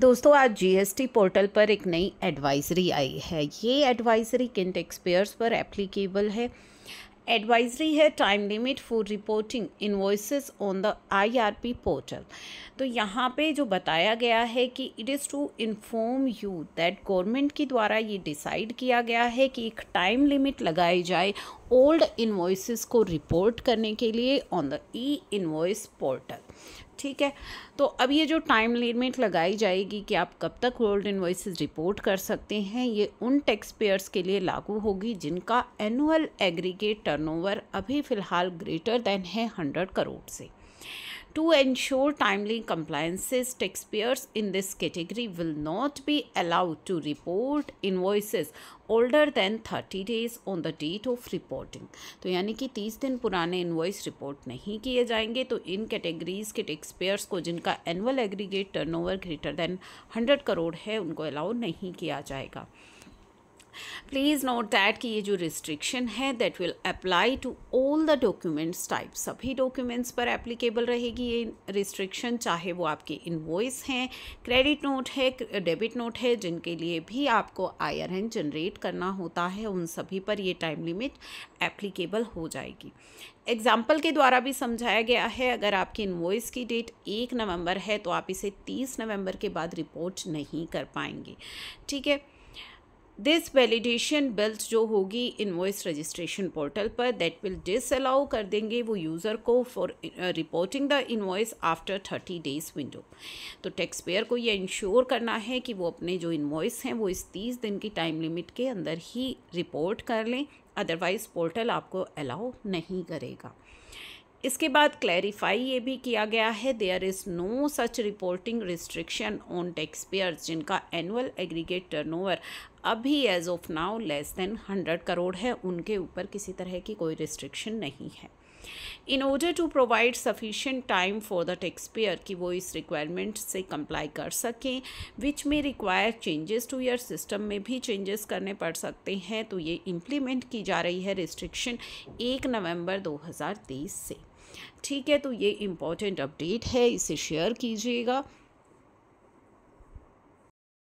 दोस्तों आज GST portal पर एक नई एडवाइजरी आई है ये एडवाइजरी किन टेक्सपेयर्स पर एप्लीकेबल है एडवाइजरी है time limit for reporting invoices on the IRP portal तो यहाँ पे जो बताया गया है कि it is to inform you that government के द्वारा ये डिसाइड किया गया है कि एक टाइम लिमिट लगाई जाए ओल्ड इन्वाइसिस को रिपोर्ट करने के लिए on the e invoice portal ठीक है तो अब ये जो टाइम लिमिट लगाई जाएगी कि आप कब तक रोल्ड इन्वॉइसेस रिपोर्ट कर सकते हैं ये उन टैक्स पेयर्स के लिए लागू होगी जिनका एनुअल एग्रीगेट टर्नओवर अभी फ़िलहाल ग्रेटर देन है हंड्रेड करोड़ से To ensure timely compliances, taxpayers in this category will not be allowed to report invoices older than 30 days on the date of reporting. तो यानी कि 30 दिन पुराने invoice report नहीं किए जाएंगे तो इन categories के taxpayers को जिनका annual aggregate turnover greater than 100 crore है उनको allow नहीं किया जाएगा प्लीज़ नोट दैट कि ये जो रिस्ट्रिक्शन है that will apply to all the documents type सभी डॉक्यूमेंट्स पर एप्लीकेबल रहेगी ये रिस्ट्रिक्शन चाहे वो आपके इन्वॉइस हैं क्रेडिट नोट है डेबिट नोट है जिनके लिए भी आपको आई आर एन जनरेट करना होता है उन सभी पर ये टाइम लिमिट एप्लीकेबल हो जाएगी एग्जाम्पल के द्वारा भी समझाया गया है अगर आपकी इन्वॉइस की डेट एक नवंबर है तो आप इसे तीस नवंबर के बाद रिपोर्ट नहीं कर पाएंगे ठीक है दिस वैलिडेशन बेल्ट जो होगी इनवॉइस रजिस्ट्रेशन पोर्टल पर दैट विल डिस अलाउ कर देंगे वो यूज़र को for reporting the invoice after thirty days window तो टैक्स पेयर को ये इंश्योर करना है कि वो अपने जो इनवॉइस हैं वो इस तीस दिन की टाइम लिमिट के अंदर ही रिपोर्ट कर लें अदरवाइज़ पोर्टल आपको अलाउ नहीं करेगा इसके बाद क्लैरिफाई ये भी किया गया है there is no such reporting restriction on tax payers जिनका एनुअल एग्रीगेट टर्नओवर अभी as of now less than hundred crore है उनके ऊपर किसी तरह की कोई रिस्ट्रिक्शन नहीं है in order to provide sufficient time for the taxpayer कि वो इस रिक्वायरमेंट से कंप्लाई कर सकें विच में require changes to your system में भी चेंजेस करने पड़ सकते हैं तो ये इम्प्लीमेंट की जा रही है रिस्ट्रिक्शन एक नवंबर 2023 से ठीक है तो ये इम्पोर्टेंट अपडेट है इसे शेयर कीजिएगा